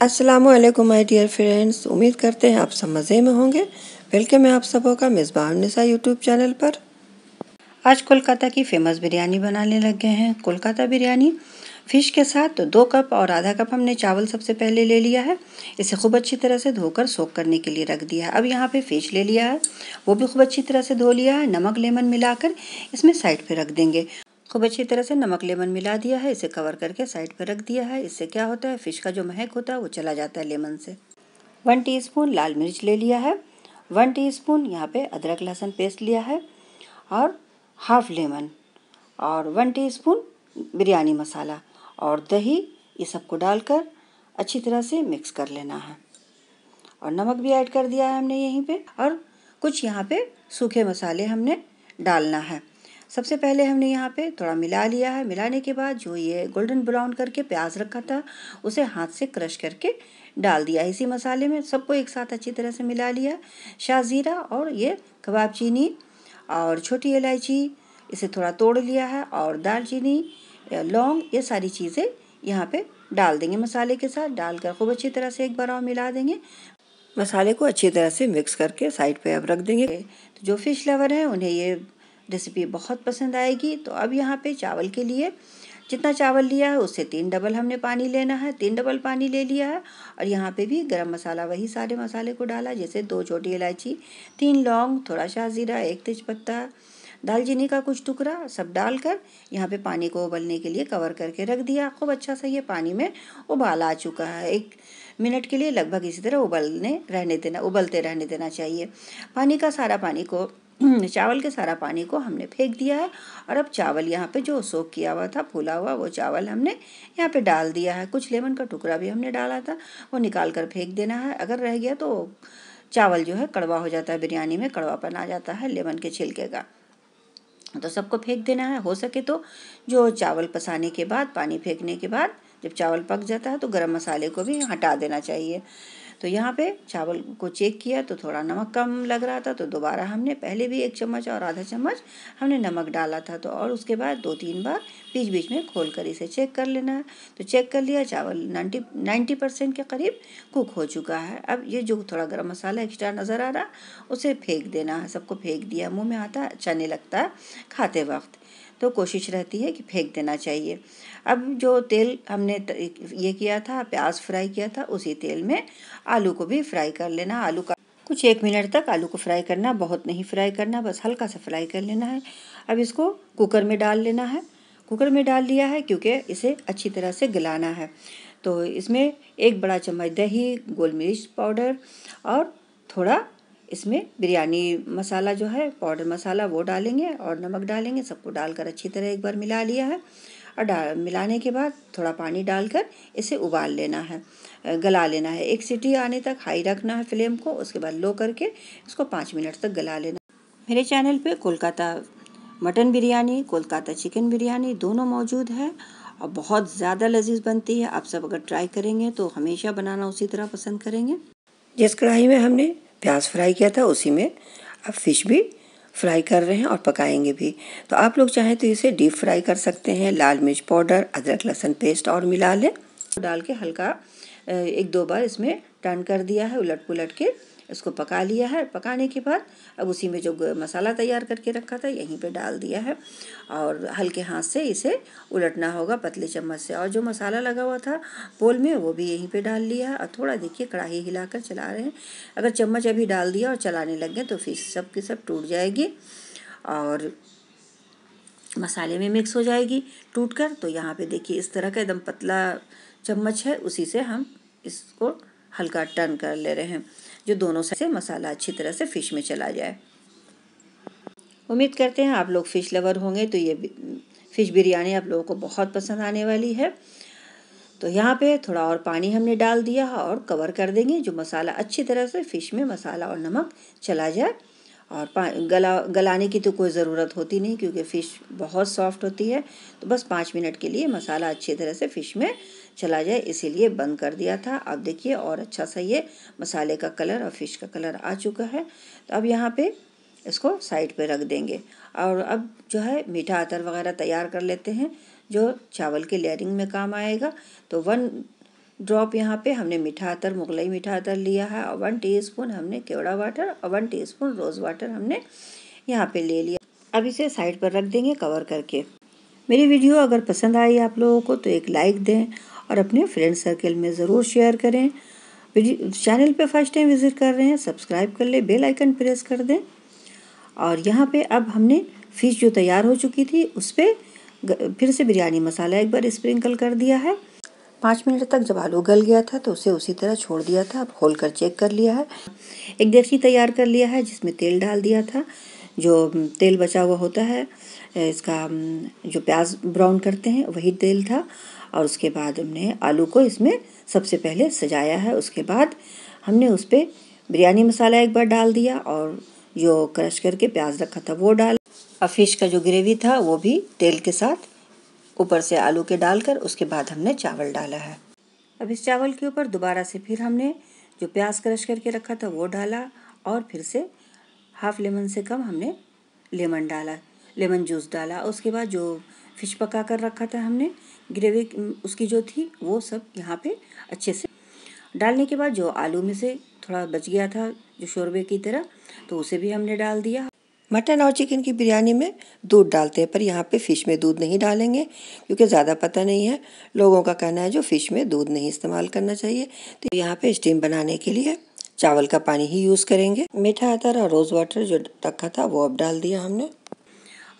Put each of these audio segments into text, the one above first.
Aslam my dear friends उम्मीद करते हैं आप सब मज़े में होंगे वेलकम है आप सबों का मेज़बान निसा यूट्यूब चैनल पर आज कोलकाता की फ़ेमस बिरयानी बनाने लग गए हैं कोलकाता बिरयानी फ़िश के साथ तो दो कप और आधा कप हमने चावल सबसे पहले ले लिया है इसे खूब अच्छी तरह से धोकर सोख करने के लिए रख दिया है अब यहाँ पे फ़िश ले लिया है वो भी खूब अच्छी तरह से धो लिया है नमक लेमन मिलाकर इसमें साइड पे रख देंगे खूब अच्छी तरह से नमक लेमन मिला दिया है इसे कवर करके साइड पर रख दिया है इससे क्या होता है फ़िश का जो महक होता है वो चला जाता है लेमन से वन टी लाल मिर्च ले लिया है वन टी स्पून यहाँ पर अदरक लहसुन पेस्ट लिया है और हाफ लेमन और वन स्पून बिरयानी मसाला और दही ये सबको डालकर अच्छी तरह से मिक्स कर लेना है और नमक भी ऐड कर दिया है हमने यहीं पे और कुछ यहाँ पे सूखे मसाले हमने डालना है सबसे पहले हमने यहाँ पे थोड़ा मिला लिया है मिलाने के बाद जो ये गोल्डन ब्राउन करके प्याज रखा था उसे हाथ से क्रश करके डाल दिया इसी मसाले में सबको एक साथ अच्छी तरह से मिला लिया शाहजीरा और ये कबाब चीनी और छोटी इलायची इसे थोड़ा तोड़ लिया है और दालचीनी लौंग ये सारी चीज़ें यहाँ पे डाल देंगे मसाले के साथ डालकर खूब अच्छी तरह से एक बार और मिला देंगे मसाले को अच्छी तरह से मिक्स करके साइड पे अब रख देंगे तो जो फिश लवर हैं उन्हें ये रेसिपी बहुत पसंद आएगी तो अब यहाँ पे चावल के लिए जितना चावल लिया है उससे तीन डबल हमने पानी लेना है तीन डबल पानी ले लिया है और यहाँ पे भी गरम मसाला वही सारे मसाले को डाला जैसे दो छोटी इलायची तीन लौंग थोड़ा सा ज़ीरा एक तेजपत्ता दालचीनी का कुछ टुकड़ा सब डालकर यहाँ पे पानी को उबलने के लिए कवर करके रख दिया खूब अच्छा सा ये पानी में उबाल आ चुका है एक मिनट के लिए लगभग इसी तरह उबलने रहने देना उबलते रहने देना चाहिए पानी का सारा पानी को चावल के सारा पानी को हमने फेंक दिया है और अब चावल यहाँ पे जो सोख किया हुआ था फूला हुआ वो चावल हमने यहाँ पे डाल दिया है कुछ लेमन का टुकड़ा भी हमने डाला था वो निकाल कर फेंक देना है अगर रह गया तो चावल जो है कड़वा हो जाता है बिरयानी में कड़वापन आ जाता है लेमन के छिलके का तो सबको फेंक देना है हो सके तो जो चावल पसाने के बाद पानी फेंकने के बाद जब चावल पक जाता है तो गरम मसाले को भी हटा देना चाहिए तो यहाँ पे चावल को चेक किया तो थोड़ा नमक कम लग रहा था तो दोबारा हमने पहले भी एक चम्मच और आधा चम्मच हमने नमक डाला था तो और उसके बाद दो तीन बार बीच बीच में खोल कर इसे चेक कर लेना है तो चेक कर लिया चावल नाइन्टी नाइन्टी परसेंट के करीब कुक हो चुका है अब ये जो थोड़ा गर्म मसाला एक्स्ट्रा नज़र आ रहा उसे फेंक देना है सबको फेंक दिया मुँह में आता चने लगता है खाते वक्त तो कोशिश रहती है कि फेंक देना चाहिए अब जो तेल हमने ये किया था प्याज फ्राई किया था उसी तेल में आलू को भी फ्राई कर लेना आलू का कुछ एक मिनट तक आलू को फ्राई करना बहुत नहीं फ्राई करना बस हल्का सा फ्राई कर लेना है अब इसको कुकर में डाल लेना है कुकर में डाल लिया है क्योंकि इसे अच्छी तरह से गलाना है तो इसमें एक बड़ा चम्मच दही गोल मिर्च पाउडर और थोड़ा इसमें बिरयानी मसाला जो है पाउडर मसाला वो डालेंगे और नमक डालेंगे सबको डालकर अच्छी तरह एक बार मिला लिया है और मिलाने के बाद थोड़ा पानी डालकर इसे उबाल लेना है गला लेना है एक सीटी आने तक हाई रखना है फ्लेम को उसके बाद लो करके इसको पाँच मिनट तक गला लेना मेरे चैनल पे कोलकाता मटन बिरयानी कोलकाता चिकन बिरयानी दोनों मौजूद है और बहुत ज़्यादा लजीज बनती है आप सब अगर ट्राई करेंगे तो हमेशा बनाना उसी तरह पसंद करेंगे जिस कढ़ाई में हमने प्याज फ्राई किया था उसी में अब फिश भी फ्राई कर रहे हैं और पकाएंगे भी तो आप लोग चाहें तो इसे डीप फ्राई कर सकते हैं लाल मिर्च पाउडर अदरक लहसुन पेस्ट और मिला लें डाल के हल्का एक दो बार इसमें टर्न कर दिया है उलट पुलट के इसको पका लिया है पकाने के बाद अब उसी में जो मसाला तैयार करके रखा था यहीं पे डाल दिया है और हल्के हाथ से इसे उलटना होगा पतले चम्मच से और जो मसाला लगा हुआ था बोल में वो भी यहीं पे डाल लिया और थोड़ा देखिए कढ़ाई हिलाकर चला रहे हैं अगर चम्मच अभी डाल दिया और चलाने लग गए तो फिर सब की सब टूट जाएगी और मसाले में मिक्स हो जाएगी टूट कर तो यहाँ पर देखिए इस तरह का एकदम पतला चम्मच है उसी से हम इसको हल्का टर्न कर ले रहे हैं जो दोनों से मसाला अच्छी तरह से फ़िश में चला जाए उम्मीद करते हैं आप लोग फ़िश लवर होंगे तो ये फ़िश बिरयानी आप लोगों को बहुत पसंद आने वाली है तो यहाँ पे थोड़ा और पानी हमने डाल दिया और कवर कर देंगे जो मसाला अच्छी तरह से फ़िश में मसाला और नमक चला जाए और गला गलाने की तो कोई ज़रूरत होती नहीं क्योंकि फ़िश बहुत सॉफ्ट होती है तो बस पाँच मिनट के लिए मसाला अच्छी तरह से फ़िश में चला जाए इसीलिए बंद कर दिया था अब देखिए और अच्छा सा ये मसाले का कलर और फ़िश का कलर आ चुका है तो अब यहाँ पे इसको साइड पे रख देंगे और अब जो है मीठा अतर वगैरह तैयार कर लेते हैं जो चावल के लेयरिंग में काम आएगा तो वन ड्रॉप यहाँ पे हमने मीठा अतर मुगलई मीठा अतर लिया है और वन टी हमने केवड़ा वाटर और वन टी रोज़ वाटर हमने यहाँ पे ले लिया अब इसे साइड पर रख देंगे कवर करके मेरी वीडियो अगर पसंद आई आप लोगों को तो एक लाइक दें और अपने फ्रेंड सर्कल में ज़रूर शेयर करें चैनल पे फर्स्ट टाइम विज़िट कर रहे हैं सब्सक्राइब कर लें बेल आइकन प्रेस कर दें और यहाँ पे अब हमने फ़िश जो तैयार हो चुकी थी उस पर फिर से बिरयानी मसाला एक बार स्प्रिंकल कर दिया है पाँच मिनट तक जब आलू गल गया था तो उसे उसी तरह छोड़ दिया था अब खोल कर चेक कर लिया है एक देसी तैयार कर लिया है जिसमें तेल डाल दिया था जो तेल बचा हुआ होता है इसका जो प्याज ब्राउन करते हैं वही तेल था और उसके बाद हमने आलू को इसमें सबसे पहले सजाया है उसके बाद हमने उस पर बिरयानी मसाला एक बार डाल दिया और जो क्रश करके प्याज रखा था वो डाल और फिश का जो ग्रेवी था वो भी तेल के साथ ऊपर से आलू के डालकर उसके बाद हमने चावल डाला है अब इस चावल के ऊपर दोबारा से फिर हमने जो प्याज क्रश करके रखा था वो डाला और फिर से हाफ लेमन से कम हमने लेमन डाला लेमन जूस डाला उसके बाद जो फिश पका कर रखा था हमने ग्रेवी उसकी जो थी वो सब यहाँ पे अच्छे से डालने के बाद जो आलू में से थोड़ा बच गया था जो शोरबे की तरह तो उसे भी हमने डाल दिया मटन और चिकन की बिरयानी में दूध डालते हैं पर यहाँ पे फ़िश में दूध नहीं डालेंगे क्योंकि ज़्यादा पता नहीं है लोगों का कहना है जो फ़िश में दूध नहीं इस्तेमाल करना चाहिए तो यहाँ पे स्टीम बनाने के लिए चावल का पानी ही यूज़ करेंगे मीठा अतर और रोज़ वाटर जो रखा था वो अब डाल दिया हमने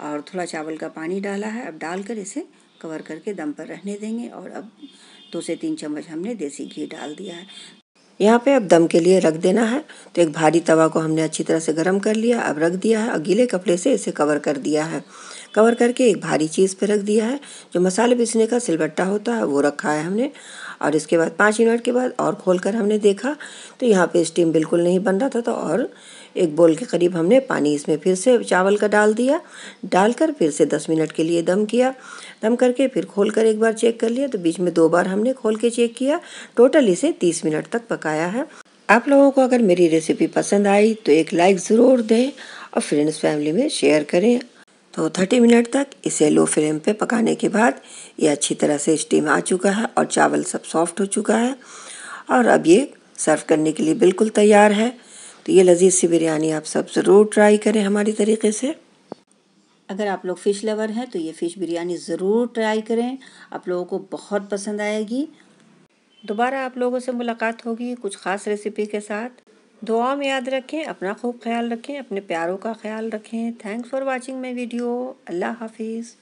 और थोड़ा चावल का पानी डाला है अब डालकर इसे कवर करके दम पर रहने देंगे और अब दो से तीन चम्मच हमने देसी घी डाल दिया है यहाँ पे अब दम के लिए रख देना है तो एक भारी तवा को हमने अच्छी तरह से गर्म कर लिया अब रख दिया है और गीले कपड़े से इसे कवर कर दिया है कवर करके एक भारी चीज़ पे रख दिया है जो मसाले पीसने का सिलबट्टा होता है वो रखा है हमने और इसके बाद पाँच मिनट के बाद और खोल कर हमने देखा तो यहाँ पर स्टीम बिल्कुल नहीं बन रहा था तो और एक बोल के करीब हमने पानी इसमें फिर से चावल का डाल दिया डालकर फिर से दस मिनट के लिए दम किया दम करके फिर खोल कर एक बार चेक कर लिया तो बीच में दो बार हमने खोल के चेक किया टोटल इसे तीस मिनट तक पकाया है आप लोगों को अगर मेरी रेसिपी पसंद आई तो एक लाइक ज़रूर दें और फ्रेंड्स फैमिली में शेयर करें तो थर्टी मिनट तक इसे लो फ्लेम पे पकाने के बाद ये अच्छी तरह से स्टीम आ चुका है और चावल सब सॉफ्ट हो चुका है और अब ये सर्व करने के लिए बिल्कुल तैयार है तो ये लजीज सी बिरयानी आप सब ज़रूर ट्राई करें हमारी तरीके से अगर आप लोग फ़िश लवर हैं तो ये फ़िश बिरयानी ज़रूर ट्राई करें आप लोगों को बहुत पसंद आएगी दोबारा आप लोगों से मुलाकात होगी कुछ ख़ास रेसिपी के साथ दुआ में याद रखें अपना खूब ख्याल रखें अपने प्यारों का ख्याल रखें thanks for watching my video अल्लाह हाफिज़